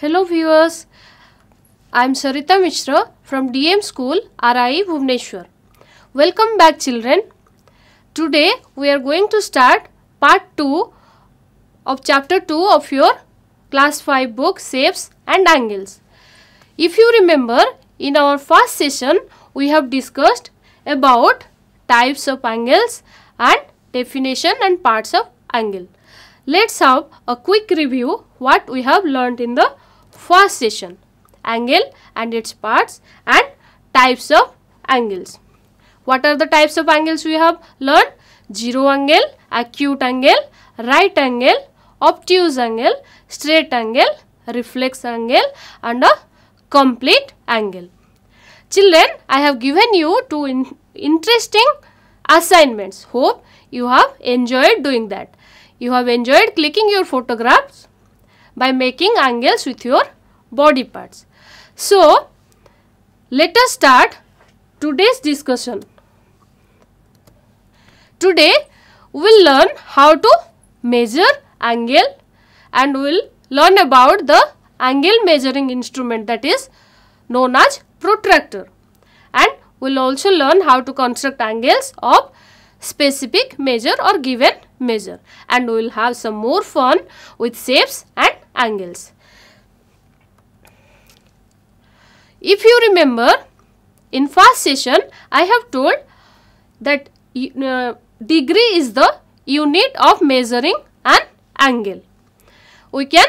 Hello viewers, I am Sarita Mishra from DM School, RIE Bhubaneswar. Welcome back children. Today we are going to start part 2 of chapter 2 of your class 5 book Shapes and Angles. If you remember in our first session we have discussed about types of angles and definition and parts of angle. Let's have a quick review what we have learned in the first session angle and its parts and types of angles. What are the types of angles we have learned? Zero angle, acute angle, right angle, obtuse angle, straight angle, reflex angle and a complete angle. Children, I have given you two in interesting assignments. Hope you have enjoyed doing that. You have enjoyed clicking your photographs by making angles with your body parts. So, let us start today's discussion. Today, we will learn how to measure angle and we will learn about the angle measuring instrument that is known as protractor and we will also learn how to construct angles of specific measure or given measure and we will have some more fun with shapes and angles. If you remember, in first session, I have told that uh, degree is the unit of measuring an angle. We can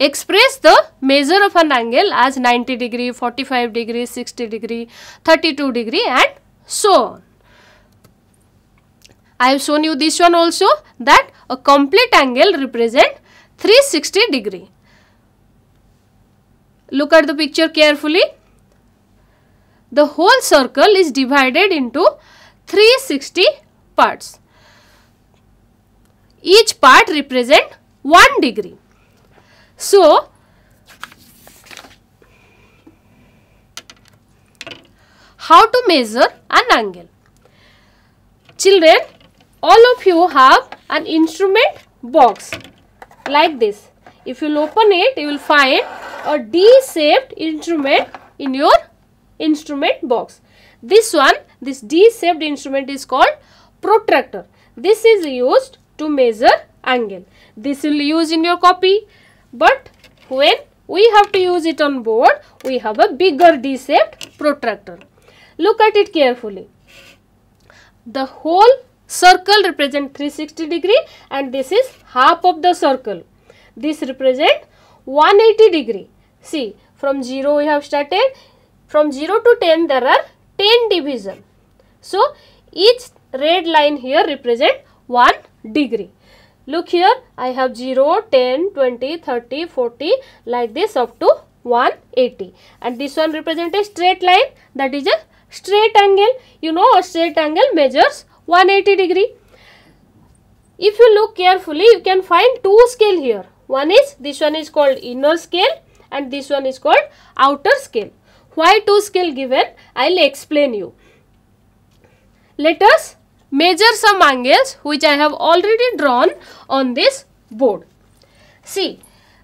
express the measure of an angle as 90 degree, 45 degree, 60 degree, 32 degree and so on. I have shown you this one also that a complete angle represent 360 degree. Look at the picture carefully. The whole circle is divided into 360 parts. Each part represent 1 degree. So, how to measure an angle? Children, all of you have an instrument box like this. If you open it, you will find a D-shaped instrument in your instrument box. This one, this D-shaped instrument is called protractor. This is used to measure angle. This will use in your copy. But when we have to use it on board, we have a bigger D-shaped protractor. Look at it carefully. The whole circle represent 360 degree and this is half of the circle this represent 180 degree see from 0 we have started from 0 to 10 there are 10 division so each red line here represent 1 degree look here i have 0 10 20 30 40 like this up to 180 and this one represent a straight line that is a straight angle you know a straight angle measures 180 degree. If you look carefully, you can find two scale here. One is, this one is called inner scale and this one is called outer scale. Why two scale given? I will explain you. Let us measure some angles which I have already drawn on this board. See,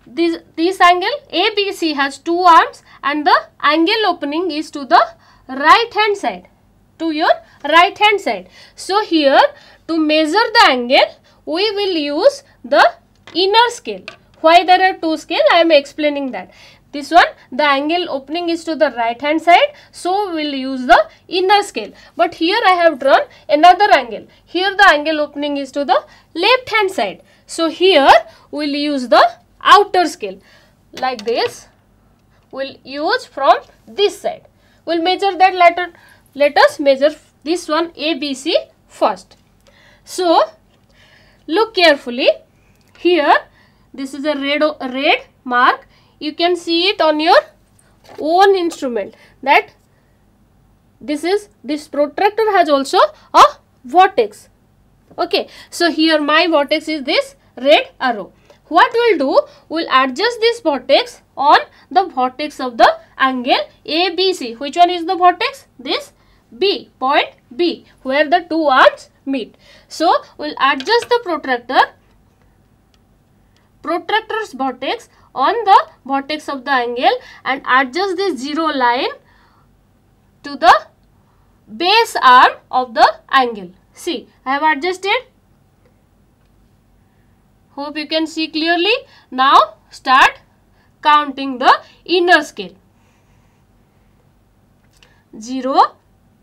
this, this angle ABC has two arms and the angle opening is to the right hand side to your right hand side. So here to measure the angle we will use the inner scale. Why there are two scale I am explaining that. This one the angle opening is to the right hand side so we will use the inner scale. But here I have drawn another angle. Here the angle opening is to the left hand side. So here we will use the outer scale like this we will use from this side. We will measure that later. Let us measure this one ABC first. So, look carefully here this is a red, red mark you can see it on your own instrument that this is this protractor has also a vortex okay so here my vortex is this red arrow what we'll do we'll adjust this vortex on the vortex of the angle abc which one is the vortex this B, point B, where the two arms meet. So, we'll adjust the protractor, protractor's vortex on the vortex of the angle and adjust this zero line to the base arm of the angle. See, I have adjusted. Hope you can see clearly. Now, start counting the inner scale. 0,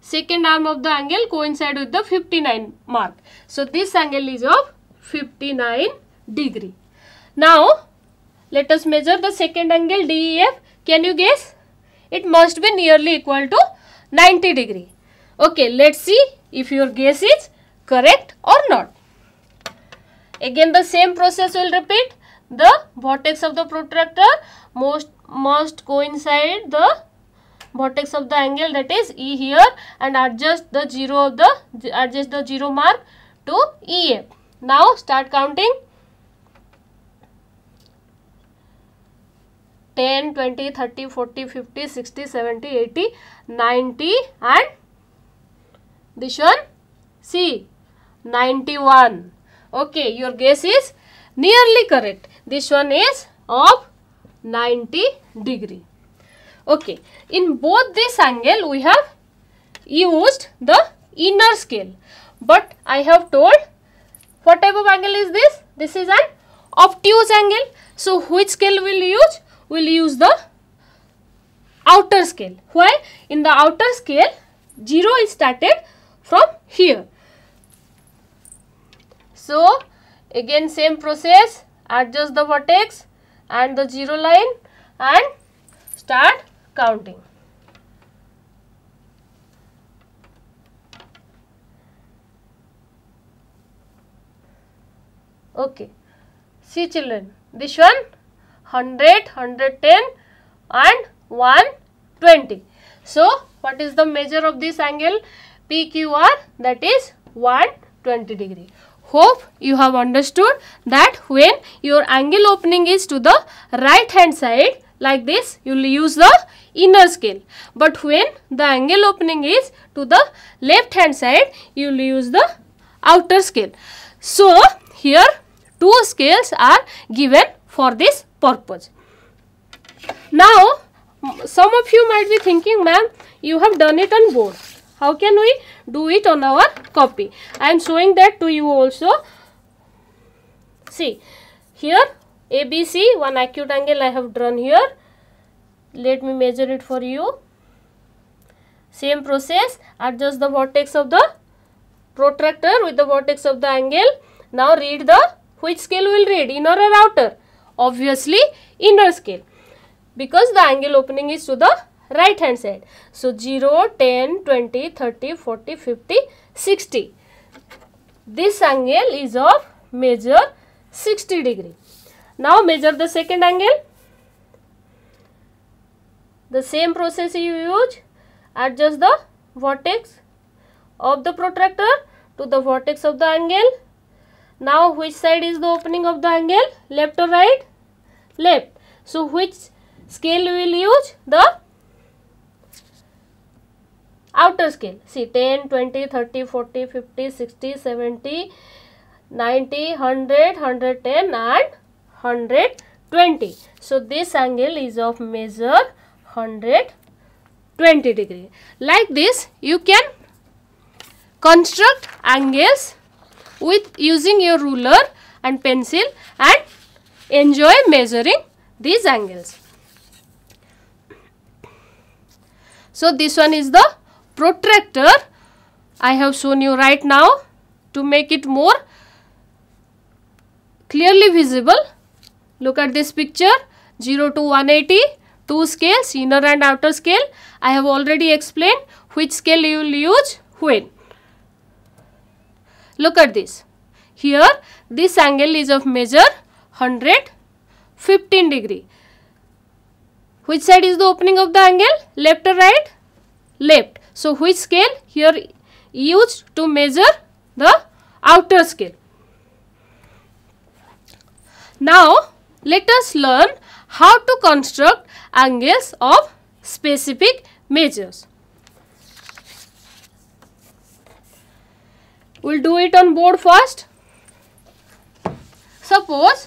second arm of the angle coincide with the 59 mark. So this angle is of 59 degree. Now let us measure the second angle DEF. Can you guess? It must be nearly equal to 90 degree. Okay, let's see if your guess is correct or not. Again the same process will repeat. The vortex of the protractor most must coincide the vertex of the angle that is E here and adjust the 0 of the adjust the 0 mark to EA. Now start counting 10, 20, 30, 40, 50, 60, 70, 80, 90 and this one C 91. Okay, your guess is nearly correct. This one is of 90 degree. Okay, in both this angle we have used the inner scale but I have told what type of angle is this? This is an obtuse angle. So which scale will use? We will use the outer scale. Why? In the outer scale 0 is started from here. So again same process adjust the vertex and the 0 line and start counting. Okay. See children, this one 100, 110 and 120. So, what is the measure of this angle PQR that is 120 degree. Hope you have understood that when your angle opening is to the right hand side, like this you will use the inner scale but when the angle opening is to the left hand side you will use the outer scale so here two scales are given for this purpose now some of you might be thinking ma'am you have done it on board how can we do it on our copy i am showing that to you also see here ABC, one acute angle I have drawn here. Let me measure it for you. Same process, adjust the vortex of the protractor with the vortex of the angle. Now read the, which scale will read, inner or outer? Obviously, inner scale because the angle opening is to the right hand side. So 0, 10, 20, 30, 40, 50, 60. This angle is of measure 60 degree. now measure the second angle the same process you use adjust the vortex of the protractor to the vortex of the angle now which side is the opening of the angle left or right left so which scale we will use the outer scale see 10 20 30 40 50 60 70 90 100 110 and 120 so this angle is of measure 120 degree like this you can construct angles with using your ruler and pencil and enjoy measuring these angles so this one is the protractor I have shown you right now to make it more clearly visible Look at this picture 0 to 180 two scales inner and outer scale. I have already explained which scale you will use when. Look at this. Here this angle is of measure 115 degree. Which side is the opening of the angle? Left or right? Left. So which scale here used to measure the outer scale. Now let us learn how to construct angles of specific measures. We will do it on board first. Suppose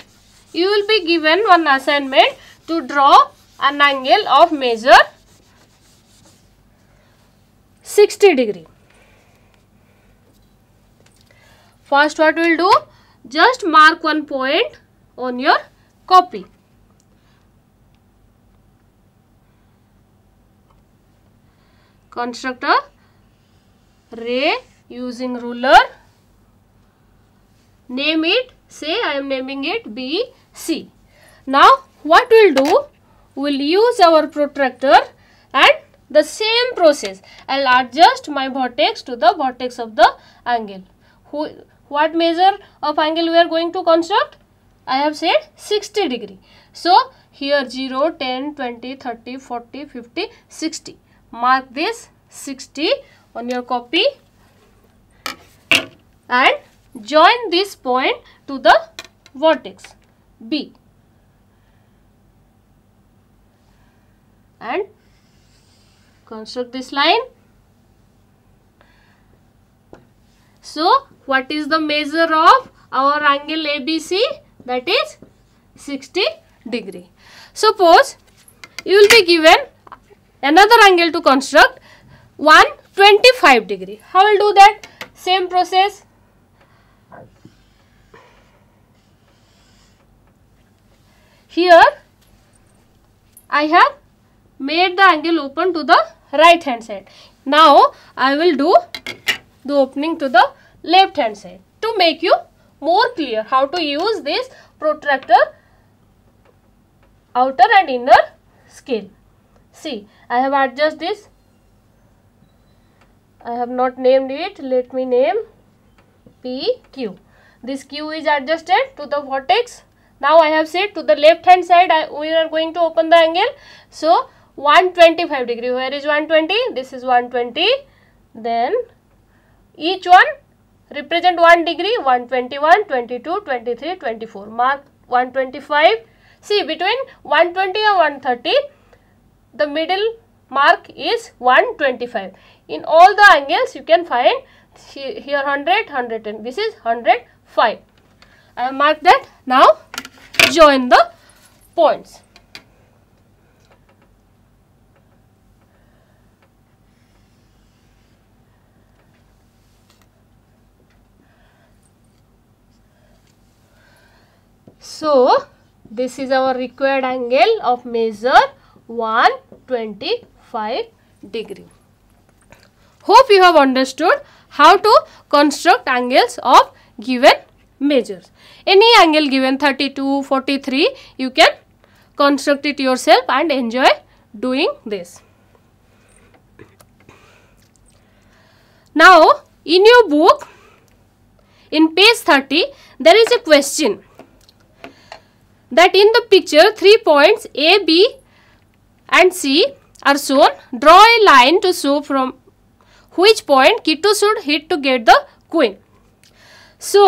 you will be given one assignment to draw an angle of measure 60 degree. First what we will do? Just mark one point on your copy construct a ray using ruler name it say I am naming it B C now what we'll do we'll use our protractor and the same process I'll adjust my vertex to the vertex of the angle who what measure of angle we are going to construct I have said 60 degree. So here 0, 10, 20, 30, 40, 50, 60. Mark this 60 on your copy and join this point to the vertex B and construct this line. So what is the measure of our angle ABC? that is 60 degree. Suppose you will be given another angle to construct 125 degree. How will do that? Same process. Here I have made the angle open to the right hand side. Now I will do the opening to the left hand side to make you more clear how to use this protractor outer and inner scale. See, I have adjusted this. I have not named it. Let me name PQ. This Q is adjusted to the vertex. Now I have said to the left hand side I, we are going to open the angle. So 125 degree. Where is 120? This is 120. Then each one represent 1 degree 121 22 23 24 mark 125 see between 120 and 130 the middle mark is 125 in all the angles you can find here 100 110 this is 105 i have marked that now join the points So, this is our required angle of measure 125 degree. Hope you have understood how to construct angles of given measures. Any angle given 32, 43, you can construct it yourself and enjoy doing this. Now, in your book, in page 30, there is a question that in the picture three points A, B and C are shown. Draw a line to show from which point Kittu should hit to get the queen. So,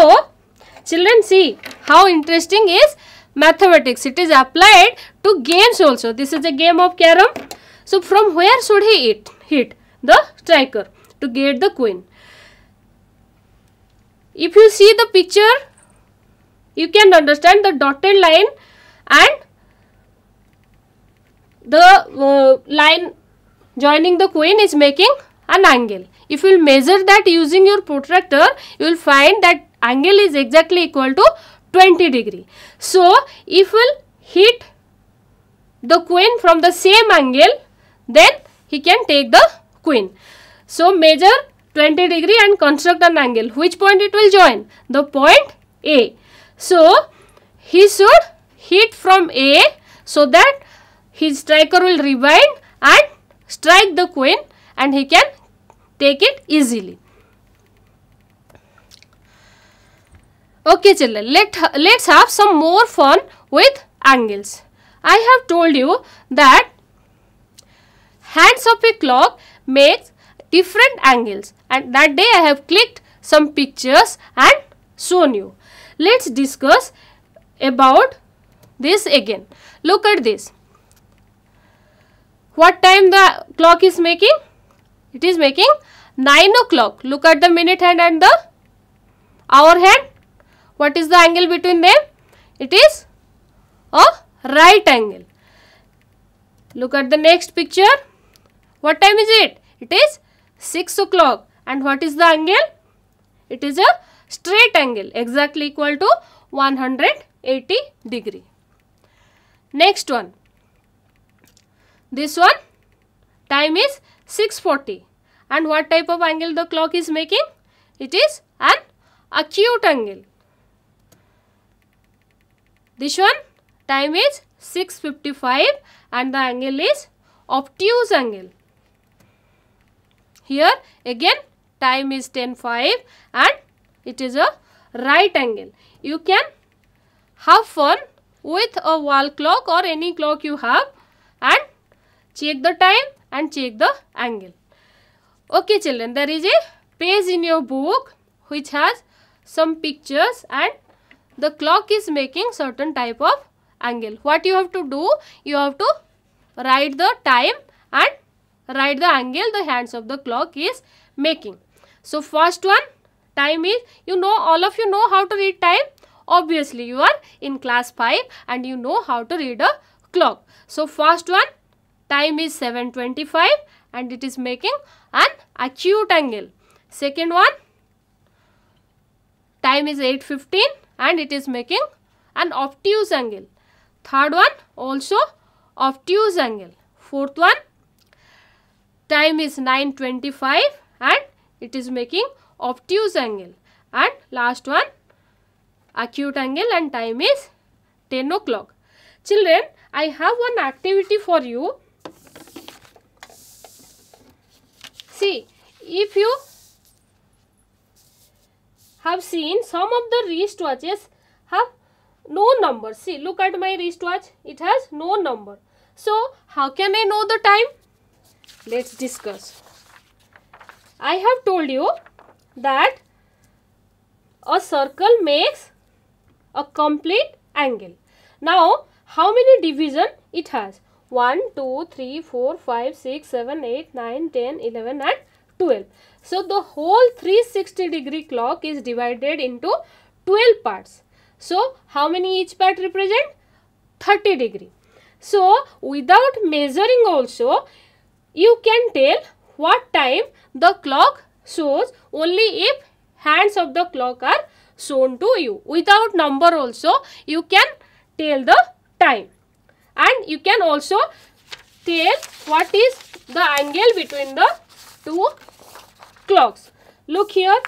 children see how interesting is mathematics. It is applied to games also. This is a game of carom. So, from where should he hit, hit the striker to get the queen? If you see the picture, you can understand the dotted line and the uh, line joining the queen is making an angle. If you will measure that using your protractor, you will find that angle is exactly equal to 20 degree. So, if we will hit the queen from the same angle, then he can take the queen. So, measure 20 degree and construct an angle. Which point it will join? The point A. So, he should hit from A so that his striker will rewind and strike the queen and he can take it easily. Okay children, let, let's have some more fun with angles. I have told you that hands of a clock makes different angles and that day I have clicked some pictures and shown you. Let's discuss about this again. Look at this. What time the clock is making? It is making 9 o'clock. Look at the minute hand and the hour hand. What is the angle between them? It is a right angle. Look at the next picture. What time is it? It is 6 o'clock. And what is the angle? It is a straight angle exactly equal to 180 degree. Next one. This one time is 640 and what type of angle the clock is making? It is an acute angle. This one time is 655 and the angle is obtuse angle. Here again time is 10.5 and it is a right angle. You can have fun with a wall clock or any clock you have and check the time and check the angle. Okay children, there is a page in your book which has some pictures and the clock is making certain type of angle. What you have to do? You have to write the time and write the angle the hands of the clock is making. So first one Time is, you know, all of you know how to read time. Obviously, you are in class 5 and you know how to read a clock. So, first one, time is 7.25 and it is making an acute angle. Second one, time is 8.15 and it is making an obtuse angle. Third one, also obtuse angle. Fourth one, time is 9.25 and it is making obtuse angle and last one acute angle and time is 10 o'clock. Children, I have one activity for you. See, if you have seen some of the wristwatches have no number. See, look at my wristwatch. It has no number. So, how can I know the time? Let's discuss. I have told you that a circle makes a complete angle. Now, how many division it has? 1, 2, 3, 4, 5, 6, 7, 8, 9, 10, 11 and 12. So, the whole 360 degree clock is divided into 12 parts. So, how many each part represent? 30 degree. So, without measuring also, you can tell what time the clock shows only if hands of the clock are shown to you. Without number also you can tell the time and you can also tell what is the angle between the two clocks. Look here.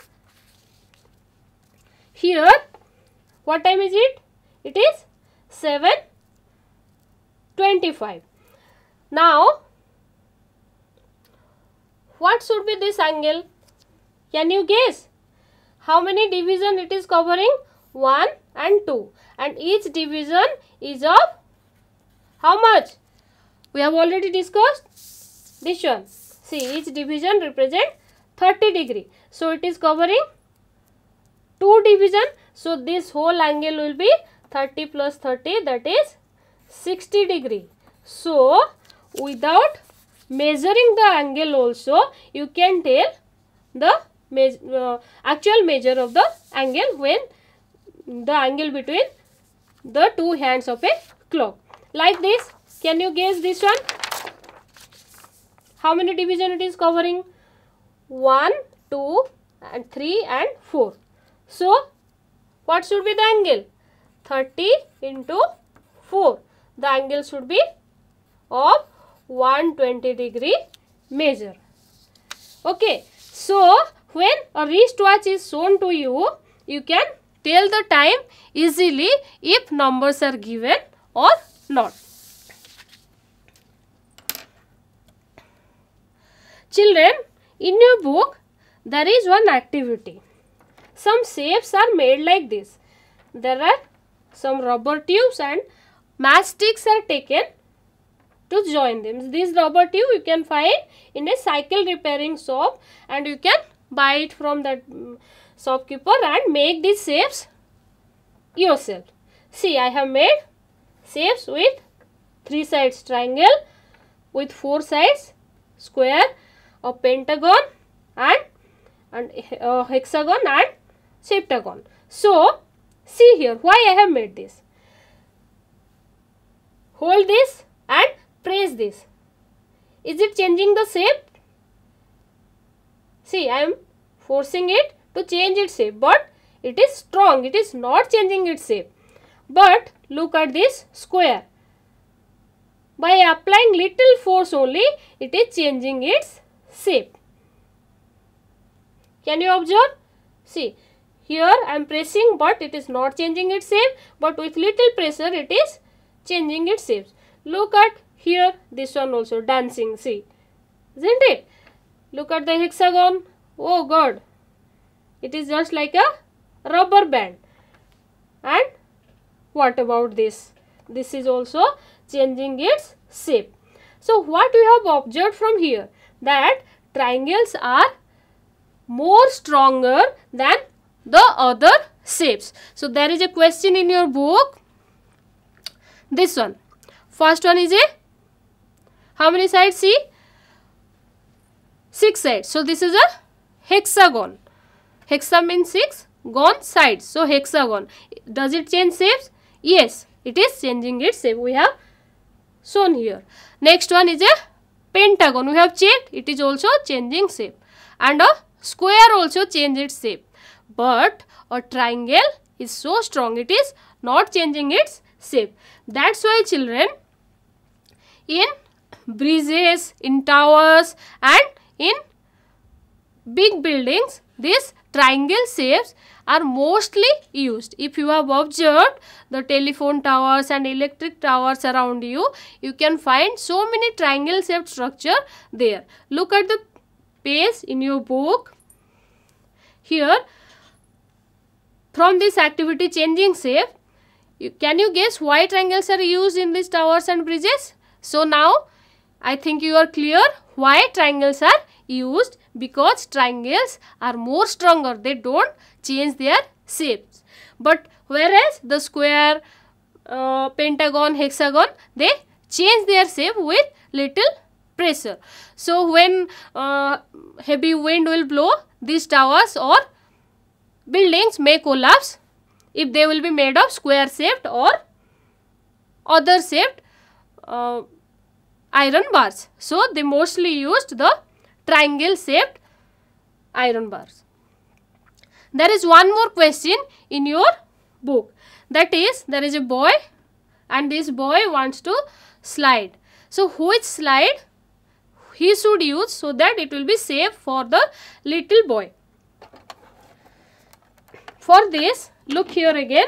Here what time is it? It is 7.25. Now what should be this angle? Can you guess? How many division it is covering? 1 and 2. And each division is of how much? We have already discussed this one. See, each division represent 30 degree. So, it is covering 2 division. So, this whole angle will be 30 plus 30 that is 60 degree. So, without measuring the angle also you can tell the uh, actual measure of the angle when the angle between the two hands of a clock. Like this, can you guess this one? How many division it is covering? 1, 2 and 3 and 4. So, what should be the angle? 30 into 4. The angle should be of 120 degree measure. Okay. So, when a wristwatch is shown to you, you can tell the time easily if numbers are given or not. Children, in your book, there is one activity. Some shapes are made like this. There are some rubber tubes and matchsticks are taken to join them. This rubber tube you can find in a cycle repairing shop and you can buy it from that mm, shopkeeper and make these shapes yourself. See, I have made shapes with three sides triangle, with four sides square, a pentagon and, and hexagon and septagon. So, see here why I have made this. Hold this and press this. Is it changing the shape? See, I am forcing it to change its shape, but it is strong, it is not changing its shape. But look at this square. By applying little force only, it is changing its shape. Can you observe? See, here I am pressing but it is not changing its shape but with little pressure it is changing its shape. Look at here this one also dancing see isn't it? Look at the hexagon. Oh God. It is just like a rubber band. And what about this? This is also changing its shape. So what we have observed from here that triangles are more stronger than the other shapes. So there is a question in your book. This one. First one is a how many sides? See 6 sides. So, this is a hexagon. Hexa means 6, gone sides. So, hexagon. Does it change shapes? Yes, it is changing its shape. We have shown here. Next one is a pentagon. We have checked. It is also changing shape. And a square also changes its shape. But a triangle is so strong. It is not changing its shape. That's why children in bridges, in towers and in big buildings, these triangle shapes are mostly used. If you have observed the telephone towers and electric towers around you, you can find so many triangle shaped structure there. Look at the page in your book. Here, from this activity changing shape, you, can you guess why triangles are used in these towers and bridges? So now, I think you are clear why triangles are used because triangles are more stronger. They don't change their shapes. But whereas the square, uh, pentagon, hexagon, they change their shape with little pressure. So when uh, heavy wind will blow, these towers or buildings may collapse if they will be made of square shaped or other shaped uh, iron bars. So, they mostly used the triangle shaped iron bars. There is one more question in your book. That is, there is a boy and this boy wants to slide. So, which slide he should use so that it will be safe for the little boy. For this, look here again.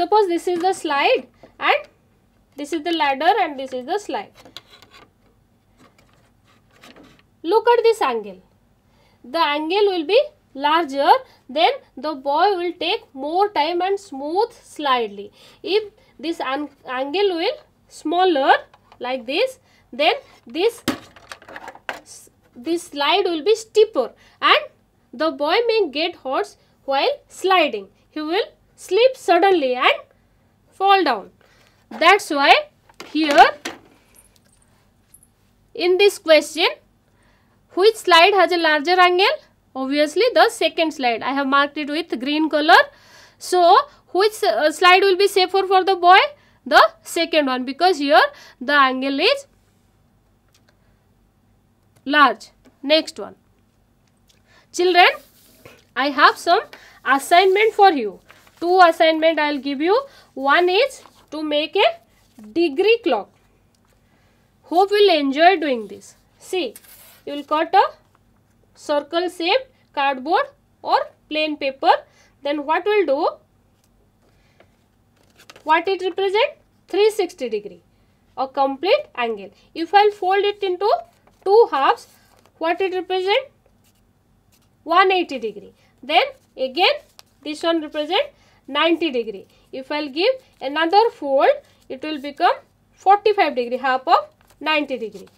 Suppose this is the slide and this is the ladder and this is the slide. Look at this angle. The angle will be larger then the boy will take more time and smooth slidely. If this angle will smaller like this then this this slide will be steeper and the boy may get hurt while sliding. He will slip suddenly and fall down. That's why here in this question which slide has a larger angle? Obviously the second slide. I have marked it with green color. So which uh, slide will be safer for the boy? The second one because here the angle is large. Next one. Children, I have some assignment for you two assignment i will give you one is to make a degree clock hope you will enjoy doing this see you will cut a circle shaped cardboard or plain paper then what we will do what it represent 360 degree a complete angle if i will fold it into two halves what it represent 180 degree then again this one represent 90 degree. If I will give another fold, it will become 45 degree, half of 90 degree.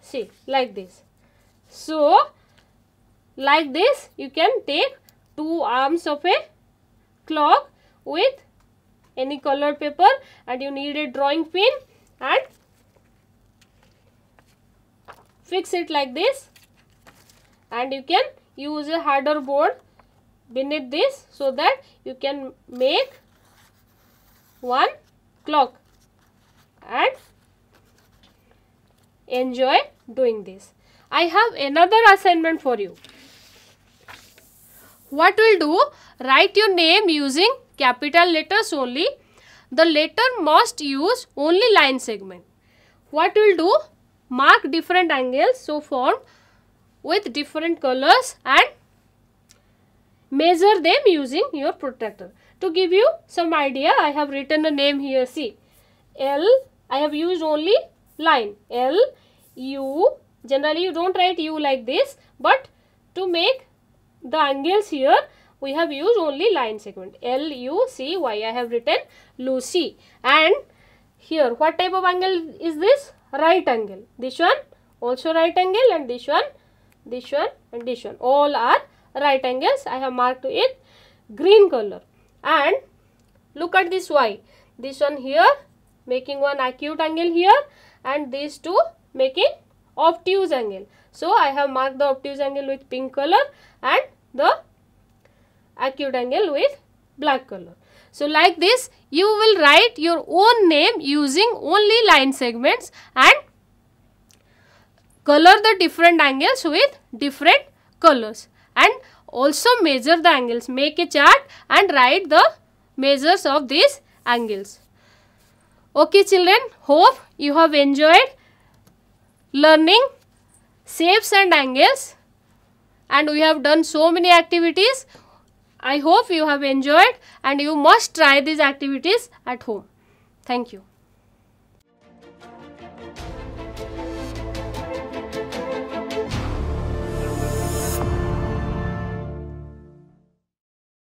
See, like this. So, like this, you can take two arms of a clock with any colored paper and you need a drawing pin and fix it like this and you can use a harder board beneath this so that you can make one clock and enjoy doing this. I have another assignment for you. What will do? Write your name using capital letters only. The letter must use only line segment. What will do? Mark different angles so form with different colors and measure them using your protractor. To give you some idea, I have written a name here. See, L, I have used only line. L, U, generally you don't write U like this, but to make the angles here, we have used only line segment. L, U, C, Y, I have written Lucy. And here, what type of angle is this? Right angle. This one also right angle and this one, this one and this one. All are right angles I have marked with green color and look at this y this one here making one acute angle here and these two making obtuse angle so I have marked the obtuse angle with pink color and the acute angle with black color so like this you will write your own name using only line segments and color the different angles with different colors and also measure the angles. Make a chart and write the measures of these angles. Okay children, hope you have enjoyed learning shapes and angles and we have done so many activities. I hope you have enjoyed and you must try these activities at home. Thank you.